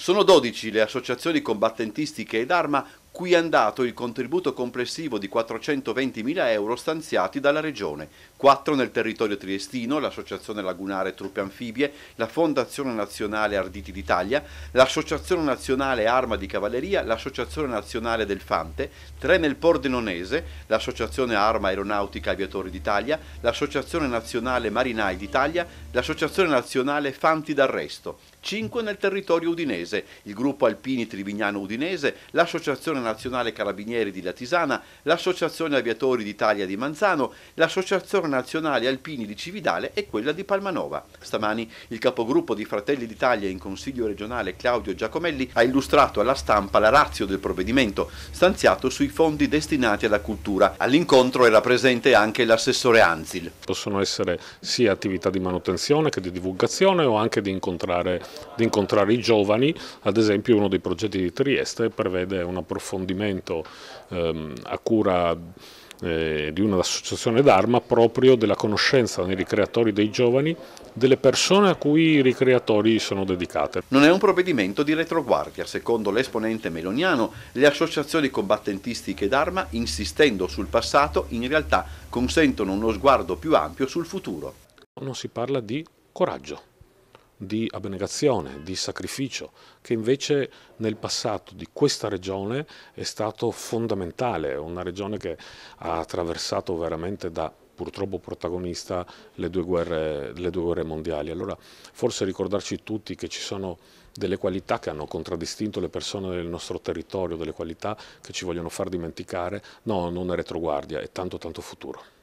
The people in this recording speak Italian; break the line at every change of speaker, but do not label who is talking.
Sono 12 le associazioni combattentistiche ed arma cui è andato il contributo complessivo di 420.000 euro stanziati dalla Regione, 4 nel territorio triestino, l'Associazione Lagunare Truppe Anfibie, la Fondazione Nazionale Arditi d'Italia, l'Associazione Nazionale Arma di Cavalleria, l'Associazione Nazionale del Fante, 3 nel Pordenonese, l'Associazione Arma Aeronautica Aviatori d'Italia, l'Associazione Nazionale Marinai d'Italia, l'Associazione Nazionale Fanti d'Arresto, 5 nel territorio udinese, il Gruppo Alpini Trivignano Udinese, l'Associazione Nazionale Nazionale Carabinieri di Latisana, l'Associazione Aviatori d'Italia di Manzano, l'Associazione Nazionale Alpini di Cividale e quella di Palmanova. Stamani il capogruppo di Fratelli d'Italia in Consiglio regionale Claudio Giacomelli ha illustrato alla stampa la razio del provvedimento, stanziato sui fondi destinati alla cultura. All'incontro era presente anche l'assessore Anzil. Possono essere sia
attività di manutenzione che di divulgazione o anche di incontrare, di incontrare i giovani, ad esempio uno dei progetti di Trieste prevede una profonda approfondimento ehm, a cura eh, di un'associazione d'arma proprio della conoscenza nei ricreatori
dei giovani delle persone a cui i ricreatori sono dedicate. Non è un provvedimento di retroguardia. Secondo l'esponente meloniano, le associazioni combattentistiche d'arma, insistendo sul passato, in realtà consentono uno sguardo più ampio sul futuro.
Non si parla di coraggio di
abnegazione, di sacrificio,
che invece nel passato di questa regione è stato fondamentale, una regione che ha attraversato veramente da purtroppo protagonista le due, guerre, le due guerre, mondiali. Allora forse ricordarci tutti che ci sono delle qualità che hanno contraddistinto le persone del nostro territorio, delle qualità che ci vogliono far dimenticare, no, non è retroguardia, è tanto tanto futuro.